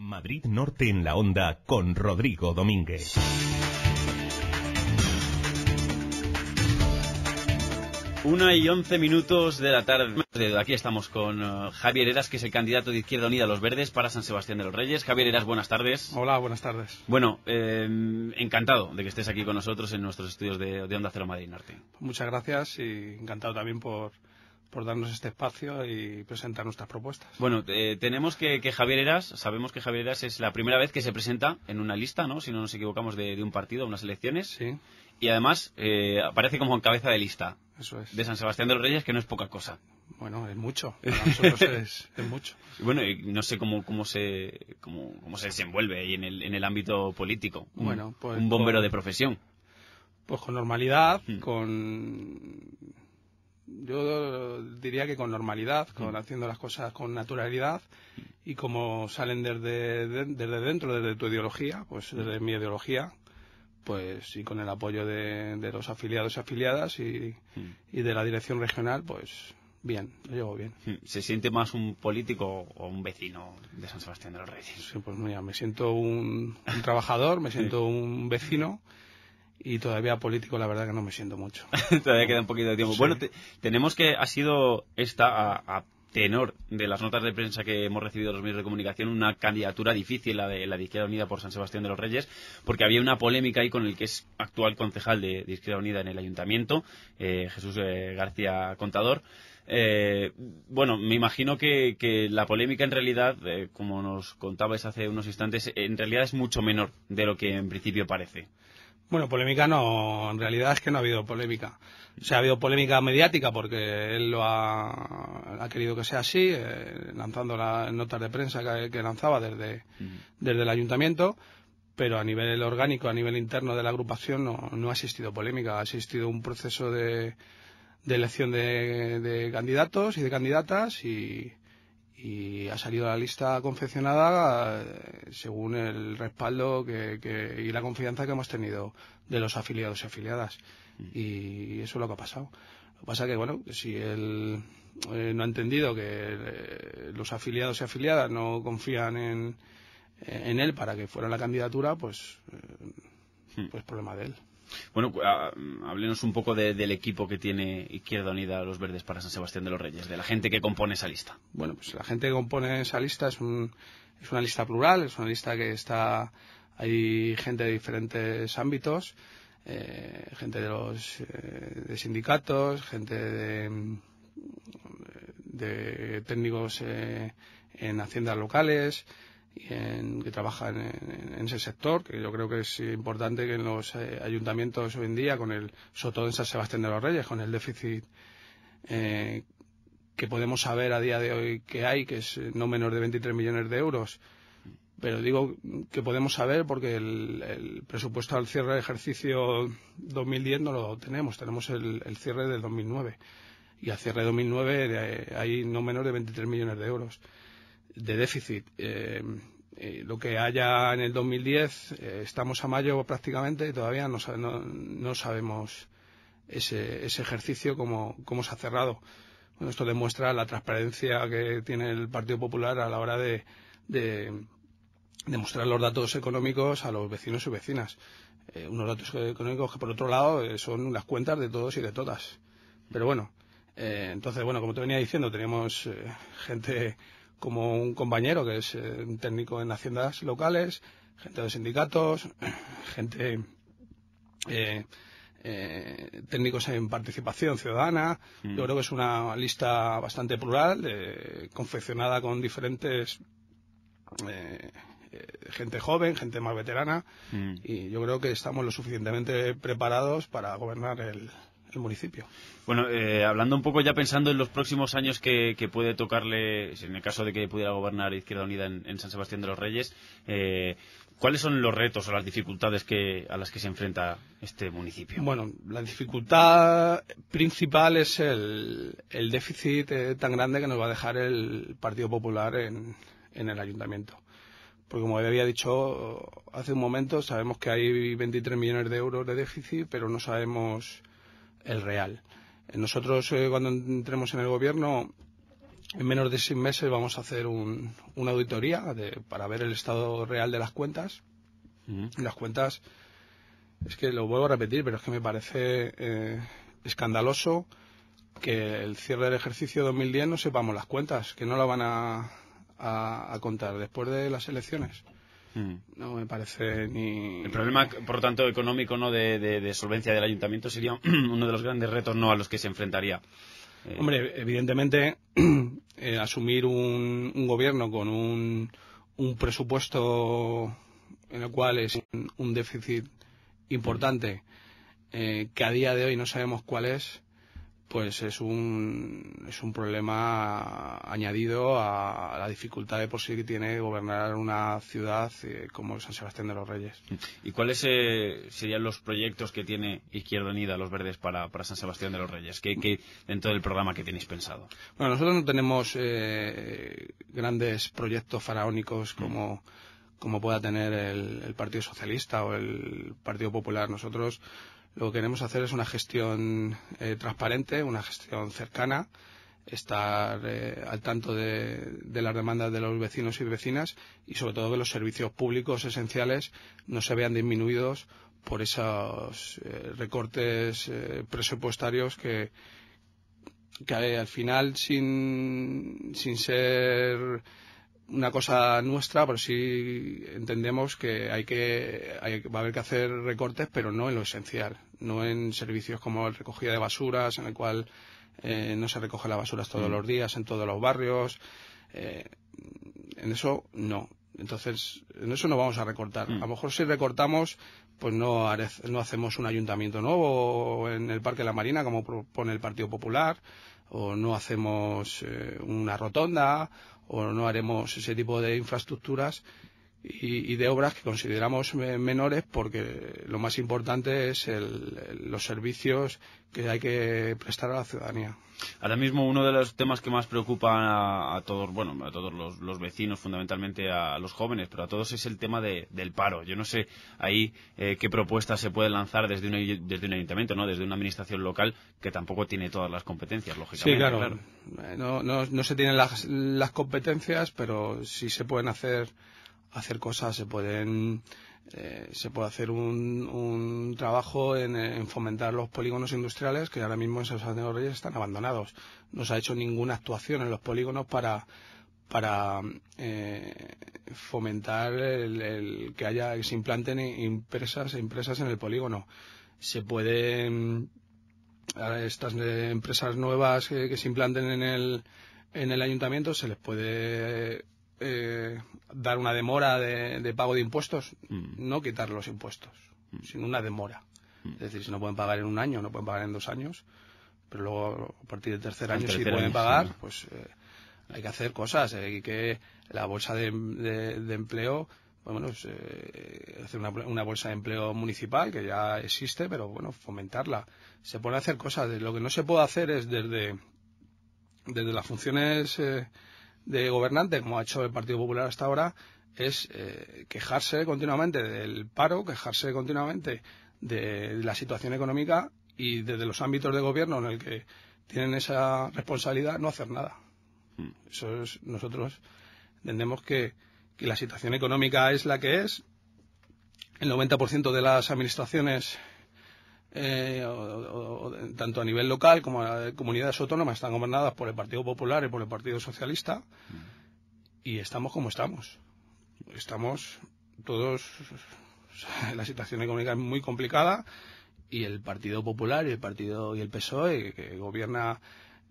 Madrid Norte en la Onda con Rodrigo Domínguez. Una y once minutos de la tarde. Aquí estamos con eh, Javier Heras, que es el candidato de Izquierda Unida a los Verdes para San Sebastián de los Reyes. Javier Heras, buenas tardes. Hola, buenas tardes. Bueno, eh, encantado de que estés aquí con nosotros en nuestros estudios de, de Onda Cero Madrid Norte. Muchas gracias y encantado también por, por darnos este espacio y presentar nuestras propuestas. Bueno, eh, tenemos que, Javier Eras, sabemos que Javier Eras es la primera vez que se presenta en una lista, ¿no? Si no nos equivocamos, de, un partido, unas elecciones. Sí. Y además eh, aparece como en cabeza de lista. De San Sebastián de los Reyes, que no es poca cosa. Bueno, es mucho. Para nosotros es, mucho. Bueno, y no sé cómo, cómo, se, cómo, cómo se desenvuelve ahí en el, en el ámbito político. bueno, pues, un bombero de profesión. Pues con normalidad, hmm. con yo diría que con normalidad, con mm. haciendo las cosas con naturalidad y como salen desde, desde dentro, desde tu ideología, pues mm. desde mi ideología, pues y con el apoyo de, los afiliados y afiliadas y, mm. y de la dirección regional, pues bien, lo llevo bien. ¿Se siente más un político o un vecino de San Sebastián de los Reyes? Sí, pues mira, me siento un trabajador, me siento un vecino y todavía político la verdad que no me siento mucho. todavía queda un poquito de tiempo. Bueno, tenemos que ha sido esta a, tenor de las notas de prensa que hemos recibido los medios de comunicación una candidatura difícil la de la Izquierda Unida por San Sebastián de los Reyes porque había una polémica ahí con el que es actual concejal de, Izquierda Unida en el ayuntamiento eh, Jesús eh, García Contador. Eh, bueno, me imagino que, que, la polémica en realidad, como nos contabais hace unos instantes, en realidad es mucho menor de lo que en principio parece. Bueno, polémica no, en realidad es que no ha habido polémica. Se ha habido polémica mediática porque él lo ha, querido que sea así, eh, lanzando las notas de prensa que, lanzaba desde, desde el ayuntamiento, pero a nivel orgánico, a nivel interno de la agrupación no, no ha existido polémica, ha existido un proceso de, elección de, de candidatos y de candidatas y, y ha salido la lista confeccionada eh, según el respaldo que, y la confianza que hemos tenido de los afiliados y afiliadas. Mm. Y eso es lo que ha pasado. Lo que pasa que, bueno, si él eh, no ha entendido que eh, los afiliados y afiliadas no confían en, él para que fuera la candidatura, pues, mm. pues problema de él. Bueno, ah, mm, háblenos un poco del equipo que tiene Izquierda Unida Los Verdes para San Sebastián de los Reyes, de la gente que compone esa lista. Bueno, pues la gente que compone esa lista es, una lista plural, es una lista que está. Hay gente de diferentes ámbitos, eh, gente de los eh, de sindicatos, gente de, mm, técnicos eh, en haciendas locales, que trabajan en, ese sector, que yo creo que es importante que en los eh, ayuntamientos hoy en día, con el, sobre todo en San Sebastián de los Reyes, con el déficit eh, que podemos saber a día de hoy que hay, que es eh, no menos de 23 millones de euros, pero digo que podemos saber porque el, presupuesto al cierre del ejercicio 2010 no lo tenemos, tenemos el, el cierre del 2009. Y al cierre de 2009 hay no menos de 23 millones de euros de déficit. Eh, eh, lo que haya en el 2010, eh, estamos a mayo prácticamente y todavía no, sabemos ese, ejercicio cómo, se ha cerrado. Bueno, esto demuestra la transparencia que tiene el Partido Popular a la hora de, mostrar los datos económicos a los vecinos y vecinas. unos datos económicos que, por otro lado, son las cuentas de todos y de todas. Pero bueno, entonces, bueno, como te venía diciendo, tenemos gente como un compañero que es eh, un técnico en haciendas locales, gente de sindicatos, gente eh, eh, técnicos en participación ciudadana. Mm. Yo creo que es una lista bastante plural, confeccionada con diferentes eh, gente joven, gente más veterana, mm. y yo creo que estamos lo suficientemente preparados para gobernar el, el municipio. Bueno, eh, hablando un poco ya pensando en los próximos años que, puede tocarle, en el caso de que pudiera gobernar Izquierda Unida en, San Sebastián de los Reyes, eh, ¿cuáles son los retos o las dificultades a las que se enfrenta este municipio? Bueno, la dificultad principal es el, déficit eh, tan grande que nos va a dejar el Partido Popular en, en el ayuntamiento porque como había dicho hace un momento, sabemos que hay 23 millones de euros de déficit, pero no sabemos el real. Nosotros, eh, cuando entremos en el gobierno, en menos de seis meses vamos a hacer una auditoría para ver el estado real de las cuentas. Las cuentas, es que lo vuelvo a repetir, pero es que me parece eh, escandaloso que el cierre del ejercicio 2010 no sepamos las cuentas, que no la van a contar después de las elecciones. Mm. No me parece ni... El problema, por lo tanto, económico no de, solvencia del ayuntamiento sería uno de los grandes retos no a los que se enfrentaría. Eh, Hombre, evidentemente, eh, asumir un, gobierno con un, presupuesto en el cual es un, déficit importante eh, que a día de hoy no sabemos cuál es, pues es un, es un problema añadido a, la dificultad de por sí que tiene gobernar una ciudad eh, como San Sebastián de los Reyes. ¿Y cuáles eh, serían los proyectos que tiene Izquierda Unida, Los Verdes, para, San Sebastián de los Reyes? ¿Qué, dentro del programa que tenéis pensado? Bueno, nosotros no tenemos eh, grandes proyectos faraónicos como... pueda tener el, Partido Socialista o el Partido Popular. Nosotros lo que queremos hacer es una gestión eh, transparente, una gestión cercana, estar eh, al tanto de, las demandas de los vecinos y vecinas y sobre todo que los servicios públicos esenciales no se vean disminuidos por esos eh, recortes presupuestarios que, que al final sin ser una cosa nuestra, pero sí entendemos que hay que va a haber que hacer recortes, pero no en lo esencial, no en servicios como el recogida de basuras, en el cual eh, no se recoge las basuras todos mm. los días en todos los barrios. Eh, en eso no. Entonces, en eso no vamos a recortar. Mm. A lo mejor si recortamos, pues no, no hacemos un ayuntamiento nuevo en el Parque de la Marina, como propone el Partido Popular, o no hacemos eh, una rotonda o no haremos ese tipo de infraestructuras y, de obras que consideramos menores porque lo más importante es los servicios que hay que prestar a la ciudadanía. Ahora mismo uno de los temas que más preocupa a, todos, bueno, a todos los, vecinos, fundamentalmente a, los jóvenes, pero a todos es el tema del paro. Yo no sé ahí eh, qué propuestas se pueden lanzar desde un, desde un ayuntamiento, ¿no? Desde una administración local que tampoco tiene todas las competencias, lógicamente. Sí, claro. claro. No, no, no, se tienen las, las competencias, pero sí se pueden hacer hacer cosas, se pueden eh, se puede hacer un, un trabajo en, fomentar los polígonos industriales que ahora mismo en San Reyes están abandonados. No se ha hecho ninguna actuación en los polígonos para para eh, fomentar el, que haya que se implanten empresas empresas en el polígono. Se pueden estas empresas nuevas que, que se implanten en el en el ayuntamiento se les puede eh, dar una demora de, pago de impuestos, mm. no quitar los impuestos, mm. sino una demora. Mm. Es decir, si no pueden pagar en un año, no pueden pagar en dos años, pero luego a partir del tercer año si pueden pagar, pues eh, hay que hacer cosas. Hay eh, que la bolsa de, empleo pues, bueno, hacer una, bolsa de empleo municipal que ya existe, pero bueno, fomentarla. Se pueden hacer cosas. Lo que no se puede hacer es desde, desde las funciones de gobernante, como ha hecho el Partido Popular hasta ahora, es eh, quejarse continuamente del paro, quejarse continuamente de la situación económica y desde los ámbitos de gobierno en el que tienen esa responsabilidad no hacer nada. Hmm. nosotros entendemos que, que la situación económica es la que es. El 90% de las administraciones eh, tanto a nivel local como a comunidades autónomas, están gobernadas por el Partido Popular y por el Partido Socialista, y estamos como estamos. Estamos todos. La situación económica es muy complicada y el Partido Popular y el Partido y el PSOE que gobierna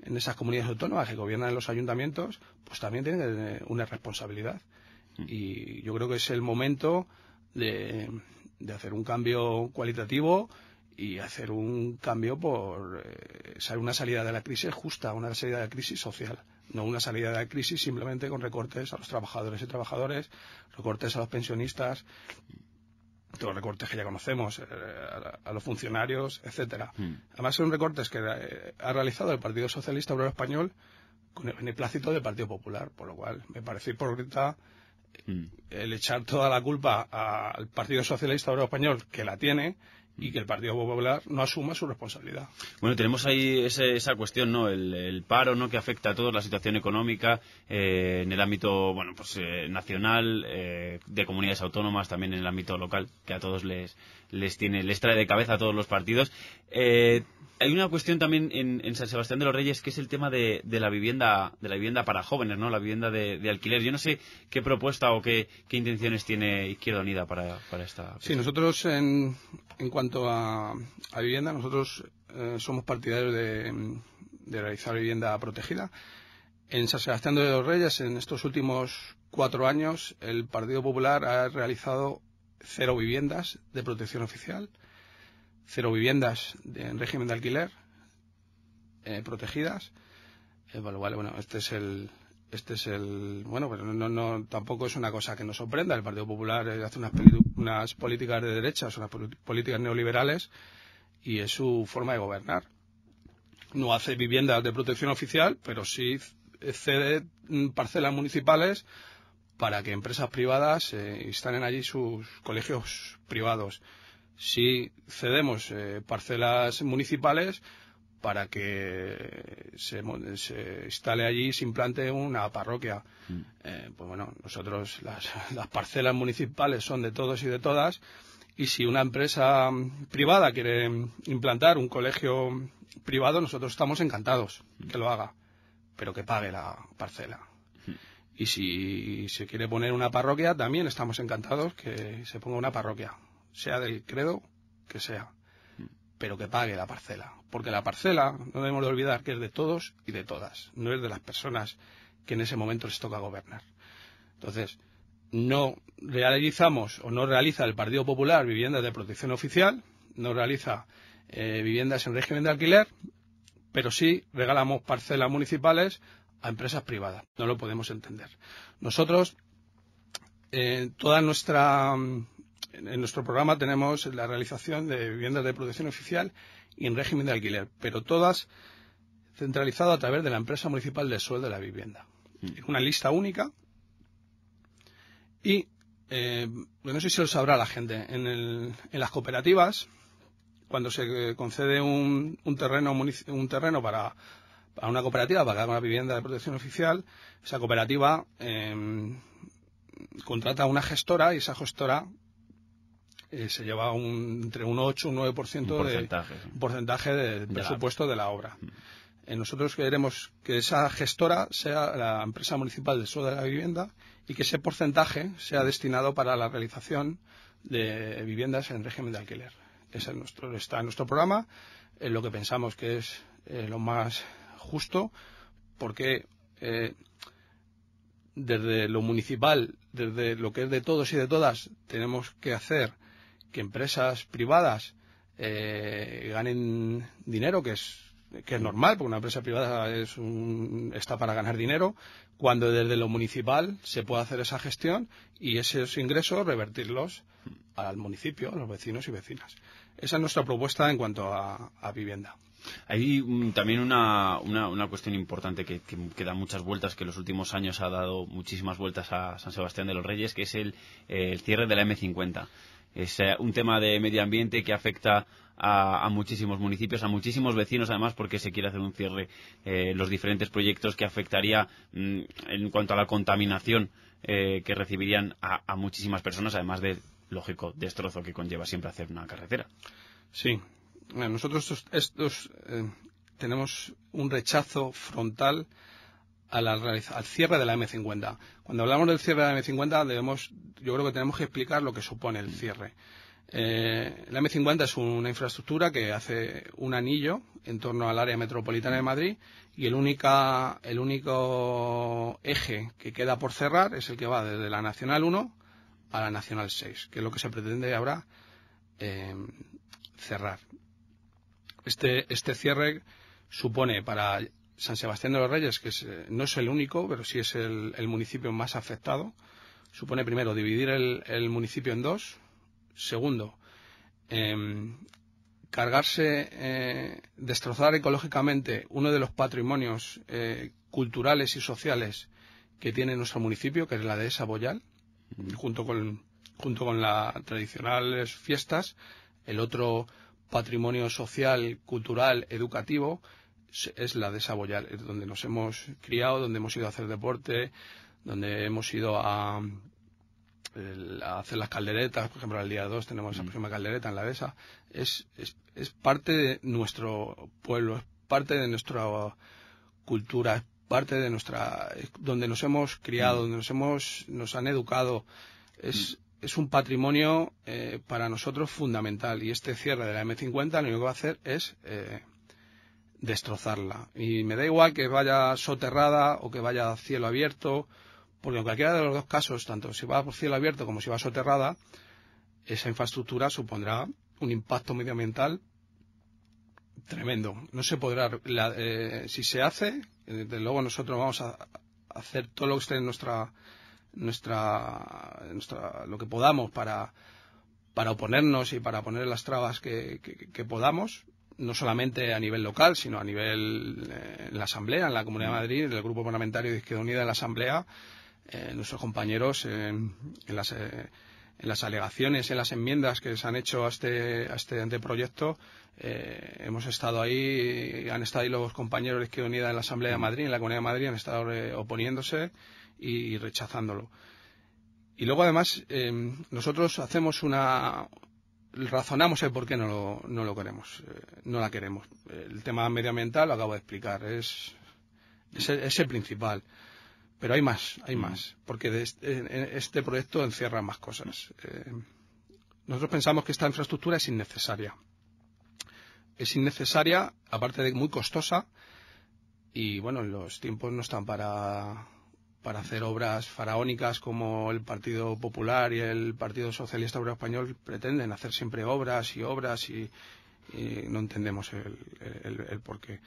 en esas comunidades autónomas, que gobiernan en los ayuntamientos, pues también tienen eh, una responsabilidad. Mm. Y yo creo que es el momento de, de hacer un cambio cualitativo y hacer un cambio por eh, ser una salida de la crisis justa, una salida de la crisis social, no una salida de la crisis simplemente con recortes a los trabajadores y trabajadores, recortes a los pensionistas, todos los recortes que ya conocemos, eh, a, los funcionarios, etcétera. Mm. Además son recortes que eh, ha realizado el Partido Socialista Obrero Español con el beneplácito del Partido Popular, por lo cual me parece hipócrita mm. el echar toda la culpa al Partido Socialista Obrero Español, que la tiene, y que el Partido Popular no asuma su responsabilidad. Bueno, tenemos ahí esa cuestión, ¿no? El, paro, ¿no? Que afecta a toda la situación económica eh, en el ámbito, bueno, pues eh, nacional, eh, de comunidades autónomas, también en el ámbito local, que a todos les, les, tiene, les trae de cabeza a todos los partidos. hay una cuestión también en, San Sebastián de los Reyes que es el tema de, la vivienda de la vivienda para jóvenes, ¿no? La vivienda de, alquiler. Yo no sé qué propuesta o qué, intenciones tiene Izquierda Unida para, esta. Sí, nosotros en cuanto cuanto a, vivienda, nosotros eh, somos partidarios de, realizar vivienda protegida. En San Sebastián de los Reyes, en estos últimos cuatro años, el Partido Popular ha realizado cero viviendas de protección oficial, cero viviendas en régimen de alquiler eh, protegidas. vale, eh, bueno, este es el, este es el. Bueno, pero pues no, tampoco es una cosa que nos sorprenda. El Partido Popular eh, hace unas, políticas de derechas, unas políticas neoliberales, y es su forma de gobernar. No hace viviendas de protección oficial, pero sí cede mm, parcelas municipales para que empresas privadas eh, instalen allí sus colegios privados. Si cedemos eh, parcelas municipales, para que se, instale allí se implante una parroquia. Mm. Eh, pues bueno, nosotros las, parcelas municipales son de todos y de todas y si una empresa mm, privada quiere implantar un colegio privado, nosotros estamos encantados mm. que lo haga, pero que pague la parcela. Y si se quiere poner una parroquia, también estamos encantados que se ponga una parroquia, sea del credo que sea pero que pague la parcela. Porque la parcela, no debemos de olvidar que es de todos y de todas, no es de las personas que en ese momento les toca gobernar. Entonces, no realizamos o no realiza el Partido Popular viviendas de protección oficial, no realiza eh, viviendas en régimen de alquiler, pero sí regalamos parcelas municipales a empresas privadas. No lo podemos entender. Nosotros, eh, toda nuestra mm, en nuestro programa tenemos la realización de viviendas de protección oficial y en régimen de alquiler, pero todas centralizadas a través de la empresa municipal de sueldo de la vivienda. Mm. Es una lista única. Y eh, no sé si lo sabrá la gente. En, las cooperativas, cuando se eh, concede un, terreno, un terreno para, una cooperativa, para una vivienda de protección oficial, esa cooperativa em, contrata a una gestora y esa gestora eh, se lleva un, entre un 8 un 9% porcentaje, de, porcentaje del presupuesto de la obra. Mm. Eh, nosotros queremos que esa gestora sea la empresa municipal del suelo de la vivienda y que ese porcentaje sea destinado para la realización de viviendas en régimen de alquiler. Es nuestro, está en nuestro programa, en eh, lo que pensamos que es lo más justo, porque desde lo municipal, desde lo que es de todos y de todas, tenemos que hacer que empresas privadas eh, ganen dinero, que es que es normal, porque una empresa privada está para ganar dinero, cuando desde lo municipal se puede hacer esa gestión y esos ingresos revertirlos al municipio, a los vecinos y vecinas. Esa es nuestra propuesta en cuanto a, vivienda. Hay también una, una, cuestión importante que, que, da muchas vueltas, que en los últimos años ha dado muchísimas vueltas a San Sebastián de los Reyes, que es el, el cierre de la M50. Es eh, un tema de medio ambiente que afecta a, muchísimos municipios, a muchísimos vecinos, además, porque se quiere hacer un cierre eh, los diferentes proyectos que afectaría mm, en cuanto a la contaminación eh, que recibirían a, muchísimas personas, además del lógico destrozo que conlleva siempre hacer una carretera. Sí, nosotros estos, tenemos un rechazo frontal al cierre de la M50. Cuando hablamos del cierre de la M50, debemos, yo creo que tenemos que explicar lo que supone el cierre. Eh, la M50 es una infraestructura que hace un anillo en torno al área metropolitana de Madrid y el, única, el único eje que queda por cerrar es el que va desde la Nacional 1 a la Nacional 6, que es lo que se pretende ahora eh, cerrar. Este, este cierre supone para San Sebastián de los Reyes, que eh, no es el único, pero sí es el, municipio más afectado, supone primero dividir el, municipio en dos, segundo, em, cargarse, eh, destrozar ecológicamente uno de los patrimonios eh, culturales y sociales que tiene nuestro municipio, que es la dehesa Boyal, junto con, junto con las tradicionales fiestas, el otro patrimonio social, cultural, educativo, es la de Saboyal, es donde nos hemos criado, donde hemos ido a hacer deporte, donde hemos ido a, hacer las calderetas, por ejemplo, el día 2 tenemos la mm. próxima caldereta en la dehesa, es, es, es parte de nuestro pueblo, es parte de nuestra cultura, es parte de nuestra donde nos hemos criado, mm. donde nos hemos nos han educado. Es, mm. es un patrimonio eh, para nosotros fundamental y este cierre de la M50 lo único que va a hacer es eh, destrozarla. Y me da igual que vaya soterrada o que vaya a cielo abierto, porque en cualquiera de los dos casos, tanto si va por cielo abierto como si va soterrada, esa infraestructura supondrá un impacto medioambiental tremendo. No se podrá, eh, si se hace, eh, desde luego nosotros vamos a hacer todo lo que esté en nuestra, nuestra, lo que podamos para, para oponernos y para poner las trabas que, que, que podamos, no solamente a nivel local, sino a nivel eh, en la Asamblea, en la Comunidad de Madrid, el Grupo Parlamentario de Izquierda Unida en la Asamblea, eh, nuestros compañeros en las, eh, en, las, alegaciones, en las enmiendas que se han hecho a este, a este anteproyecto, hemos estado ahí, han estado ahí los compañeros de Izquierda Unida en la Asamblea de mm. Madrid, en la Comunidad de Madrid, han estado oponiéndose y, rechazándolo. Y luego, además, nosotros hacemos una, razonamos el por qué no lo, no lo queremos, eh, no la queremos. El tema medioambiental lo acabo de explicar, es, es, el, principal. Pero hay más, hay mm. más, porque este, este, proyecto encierra más cosas. Eh, nosotros pensamos que esta infraestructura es innecesaria. Es innecesaria, aparte de muy costosa, y bueno, los tiempos no están para para hacer obras faraónicas como el Partido Popular y el Partido Socialista Obrero Español pretenden hacer siempre obras y obras y, no entendemos el, porqué.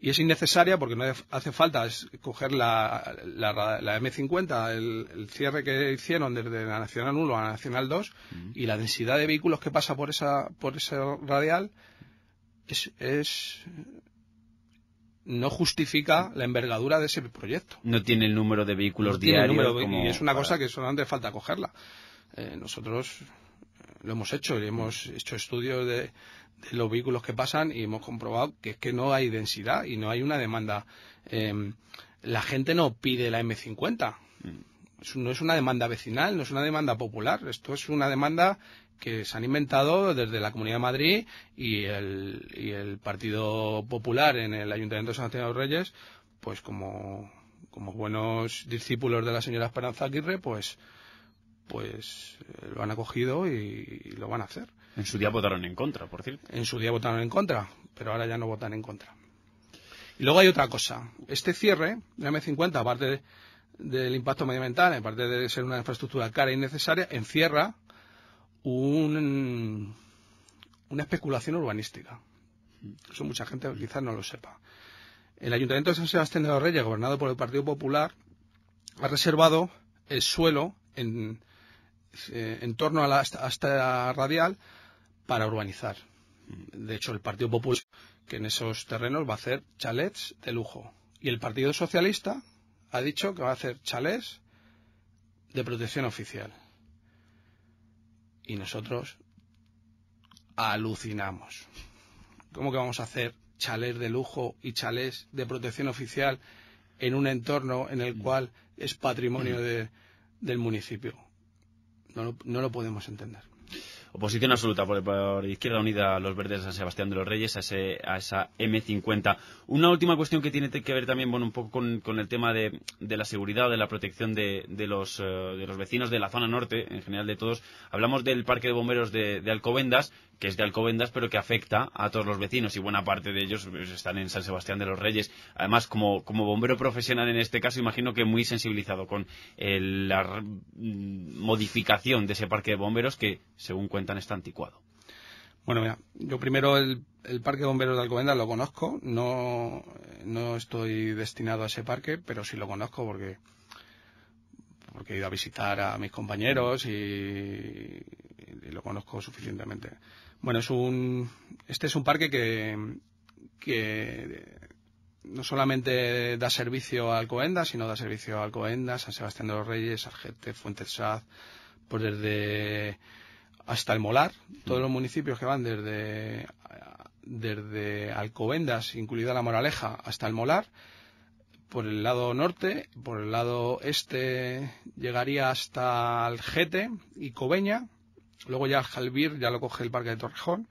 Y es innecesaria porque no hace falta coger la, M50, el, cierre que hicieron desde la Nacional 1 a la Nacional 2 y la densidad de vehículos que pasa por esa por ese radial es, es no justifica la envergadura de ese proyecto. No tiene el número de vehículos diarios. Y es una cosa que solamente falta cogerla. Eh, nosotros eh, lo hemos hecho hemos hecho estudios de, los vehículos que pasan y hemos comprobado que es que no hay densidad y no hay una demanda. Em, la gente no pide la M50. Mm. No es una demanda vecinal, no es una demanda popular. Esto es una demanda que se han inventado desde la Comunidad de Madrid y el, y el Partido Popular en el Ayuntamiento de San Antonio de los Reyes, pues como, como buenos discípulos de la señora Esperanza Aguirre, pues pues eh, lo han acogido y, lo van a hacer. En su día votaron en contra, por cierto. En su día votaron en contra, pero ahora ya no votan en contra. Y luego hay otra cosa. Este cierre, la M50, aparte del impacto medioambiental, aparte de ser una infraestructura cara y e necesaria, encierra una especulación urbanística. Eso mucha gente quizás no lo sepa. El Ayuntamiento de San Sebastián de los Reyes, gobernado por el Partido Popular, ha reservado el suelo en, eh, torno a la hasta radial para urbanizar. De hecho, el Partido Popular, que en esos terrenos va a hacer chalets de lujo. Y el Partido Socialista ha dicho que va a hacer chalets de protección oficial y nosotros alucinamos. ¿Cómo que vamos a hacer chalés de lujo y chalés de protección oficial en un entorno en el cual es patrimonio del municipio? no lo podemos entender oposición absoluta por, Izquierda Unida, los verdes de San Sebastián de los Reyes, a, a esa M50. Una última cuestión que tiene que ver también bueno, un poco con, con el tema de, de, la seguridad, de la protección de, de, los, eh, de los vecinos de la zona norte, en general de todos. Hablamos del Parque de Bomberos de Alcobendas, que es de Alcobendas, pero que afecta a todos los vecinos y buena parte de ellos pues, están en San Sebastián de los Reyes. Además, como, bombero profesional en este caso, imagino que muy sensibilizado con la mm, modificación de ese parque de bomberos que, según cuentan, está anticuado. Bueno, mira, yo primero el, el Parque de Bomberos de Alcobendas lo conozco, no, no estoy destinado a ese parque, pero sí lo conozco porque, porque he ido a visitar a mis compañeros y lo conozco suficientemente. Bueno, este es un parque que, no solamente da servicio a Alcoenda, sino da servicio a Alcoenda, San Sebastián de los Reyes, Argete, Fuentesaz, por pues desde hasta el Molar, todos los municipios que van desde, desde Alcobendas, incluida la Moraleja, hasta el Molar, por el lado norte, por el lado este llegaría hasta Algete y Cobeña, Luego ya Jalbir ya lo coge el parque de Torrejón.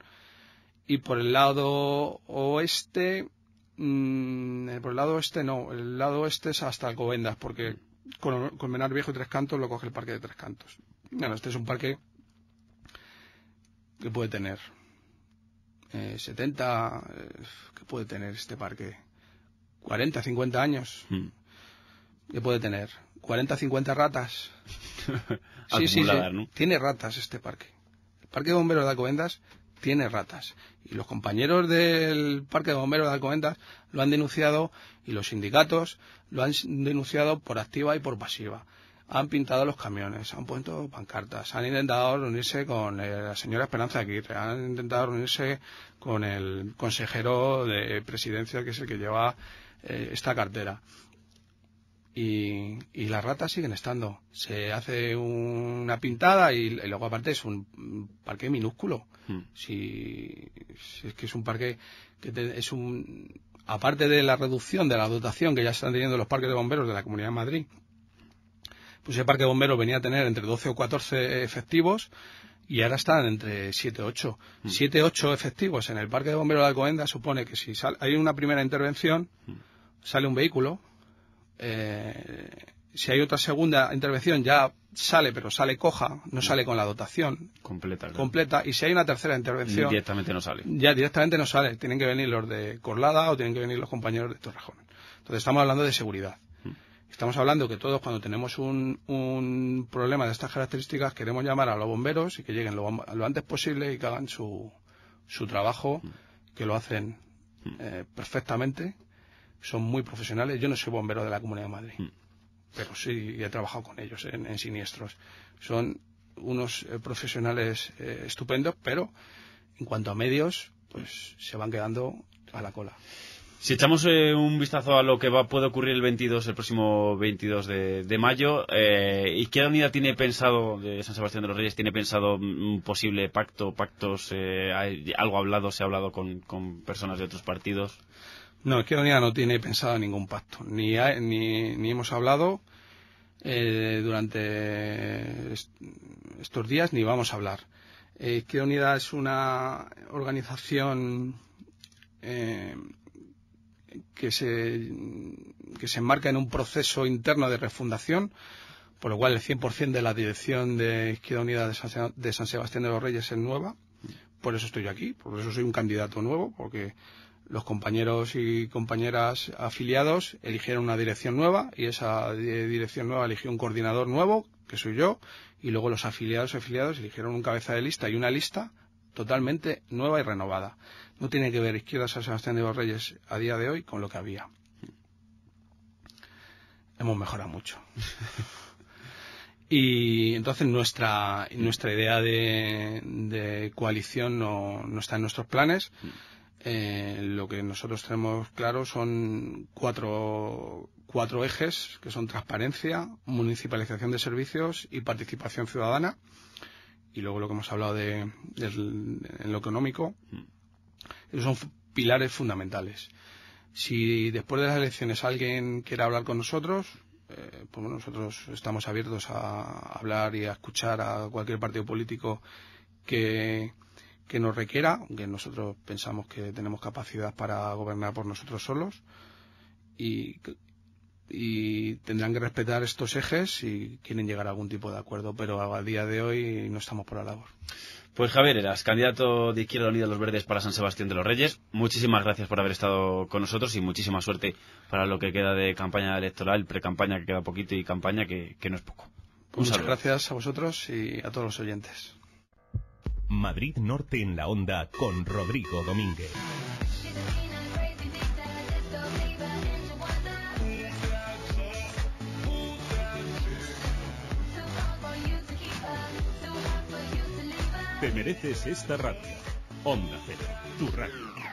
Y por el lado oeste, mm, eh, por el lado oeste no, el lado oeste es hasta Alcobendas, porque con, Menar Viejo y Tres Cantos lo coge el parque de Tres Cantos. Bueno, este es un parque que puede tener eh, 70, eh, que puede tener este parque 40, 50 años, mm. que puede tener 40, 50 ratas. sí, sí, Tiene ratas este parque. El Parque de Bomberos de Alcobendas tiene ratas. Y los compañeros del Parque de Bomberos de Alcobendas lo han denunciado y los sindicatos lo han denunciado por activa y por pasiva. Han pintado los camiones, han puesto pancartas, han intentado reunirse con eh, la señora Esperanza Aguirre, han intentado reunirse con el consejero de presidencia que es el que lleva eh, esta cartera y, las ratas siguen estando. Se hace una pintada y, luego aparte es un parque minúsculo. Hmm. Si, es que es un parque que es un... Aparte de la reducción de la dotación que ya están teniendo los parques de bomberos de la Comunidad de Madrid, pues el parque de bomberos venía a tener entre 12 o 14 efectivos y ahora están entre 7 o 8. 7 8 efectivos en el parque de bomberos de Alcohenda supone que si hay una primera intervención, hmm. sale un vehículo, eh, si hay otra segunda intervención ya sale, pero sale coja, no sale con la dotación completa, completa. Y si hay una tercera intervención, directamente no sale. Ya directamente no sale. Tienen que venir los de Corlada o tienen que venir los compañeros de Torrejón. Entonces estamos hablando de seguridad. Mm. Estamos hablando que todos cuando tenemos un, un problema de estas características queremos llamar a los bomberos y que lleguen lo, antes posible y que hagan su, su trabajo, mm. que lo hacen mm. eh, perfectamente son muy profesionales. Yo no soy bombero de la Comunidad de Madrid, mm. pero sí he trabajado con ellos en, siniestros. Son unos eh, profesionales eh, estupendos, pero en cuanto a medios, pues se van quedando a la cola. Si echamos eh, un vistazo a lo que va, puede ocurrir el 22, el próximo 22 de, mayo, ¿Y qué unidad tiene pensado, de San Sebastián de los Reyes, tiene pensado un posible pacto, pactos, hay, algo hablado, se ha hablado con personas de otros partidos. No, Izquierda Unida no tiene pensado ningún pacto. Ni, ni, hemos hablado eh, durante estos días, ni vamos a hablar. Izquierda eh, Unida es una organización eh, que, se, enmarca en un proceso interno de refundación, por lo cual el 100% de la dirección de Izquierda Unida de San, Sebastián de los Reyes es nueva. Por eso estoy aquí, por eso soy un candidato nuevo, porque los compañeros y compañeras afiliados eligieron una dirección nueva y esa dirección nueva eligió un coordinador nuevo, que soy yo, y luego los afiliados y afiliados eligieron un cabeza de lista y una lista totalmente nueva y renovada. No tiene que ver Izquierda San Sebastián de los Reyes a día de hoy con lo que había. Hemos mejorado mucho. y entonces nuestra, nuestra idea de, coalición no, no, está en nuestros planes eh, lo que nosotros tenemos claro son cuatro, cuatro ejes, que son transparencia, municipalización de servicios y participación ciudadana. Y luego lo que hemos hablado de, lo económico. Mm. Esos son pilares fundamentales. Si después de las elecciones alguien quiere hablar con nosotros, eh, pues nosotros estamos abiertos a hablar y a escuchar a cualquier partido político que, que nos requiera, aunque nosotros pensamos que tenemos capacidad para gobernar por nosotros solos y, tendrán que respetar estos ejes si quieren llegar a algún tipo de acuerdo, pero a día de hoy no estamos por la labor. Pues Javier Eras, candidato de Izquierda Unida de los Verdes para San Sebastián de los Reyes, muchísimas gracias por haber estado con nosotros y muchísima suerte para lo que queda de campaña electoral, pre-campaña que queda poquito y campaña que, no es poco. Pues muchas gracias a vosotros y a todos los oyentes. Madrid Norte en la Onda con Rodrigo Domínguez. Te mereces esta radio. Onda Cero, tu radio.